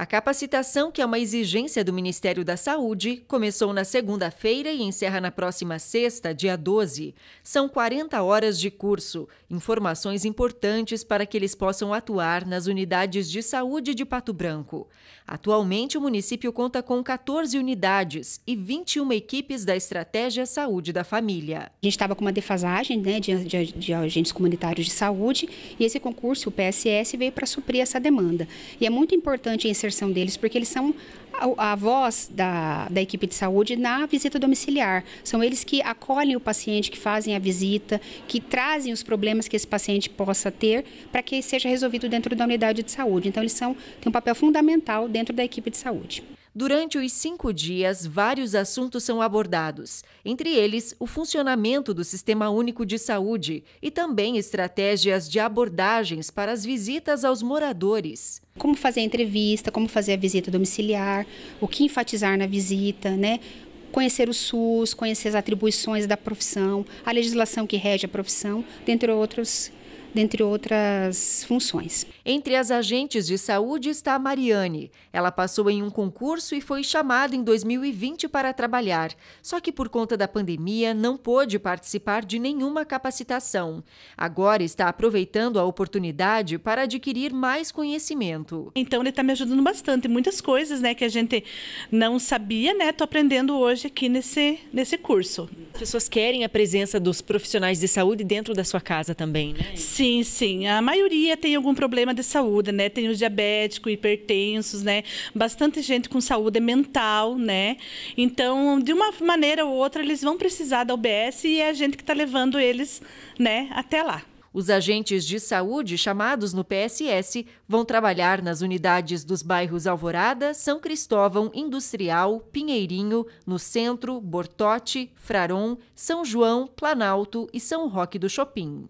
A capacitação, que é uma exigência do Ministério da Saúde, começou na segunda-feira e encerra na próxima sexta, dia 12. São 40 horas de curso, informações importantes para que eles possam atuar nas unidades de saúde de Pato Branco. Atualmente, o município conta com 14 unidades e 21 equipes da Estratégia Saúde da Família. A gente estava com uma defasagem né, de, de, de agentes comunitários de saúde e esse concurso, o PSS, veio para suprir essa demanda. E é muito importante encerrar inserção deles, porque eles são a, a voz da, da equipe de saúde na visita domiciliar. São eles que acolhem o paciente, que fazem a visita, que trazem os problemas que esse paciente possa ter para que seja resolvido dentro da unidade de saúde. Então, eles são, têm um papel fundamental dentro da equipe de saúde. Durante os cinco dias, vários assuntos são abordados, entre eles o funcionamento do Sistema Único de Saúde e também estratégias de abordagens para as visitas aos moradores. Como fazer a entrevista, como fazer a visita domiciliar, o que enfatizar na visita, né? conhecer o SUS, conhecer as atribuições da profissão, a legislação que rege a profissão, dentre outros dentre outras funções. Entre as agentes de saúde está a Mariane. Ela passou em um concurso e foi chamada em 2020 para trabalhar, só que por conta da pandemia não pôde participar de nenhuma capacitação. Agora está aproveitando a oportunidade para adquirir mais conhecimento. Então ele está me ajudando bastante, muitas coisas, né, que a gente não sabia, né? Tô aprendendo hoje aqui nesse nesse curso. As pessoas querem a presença dos profissionais de saúde dentro da sua casa também, né? Sim Sim, sim. A maioria tem algum problema de saúde, né? Tem os diabéticos, hipertensos, né? Bastante gente com saúde mental, né? Então, de uma maneira ou outra, eles vão precisar da UBS e é a gente que está levando eles, né, até lá. Os agentes de saúde chamados no PSS vão trabalhar nas unidades dos bairros Alvorada, São Cristóvão, Industrial, Pinheirinho, no Centro, Bortote, Fraron, São João, Planalto e São Roque do Chopin.